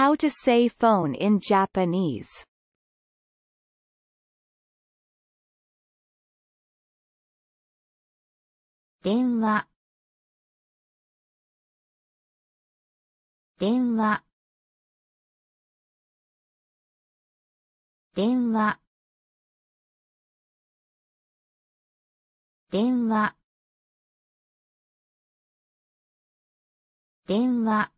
How to say phone in Japanese Denwa Denwa Denwa Denwa 電話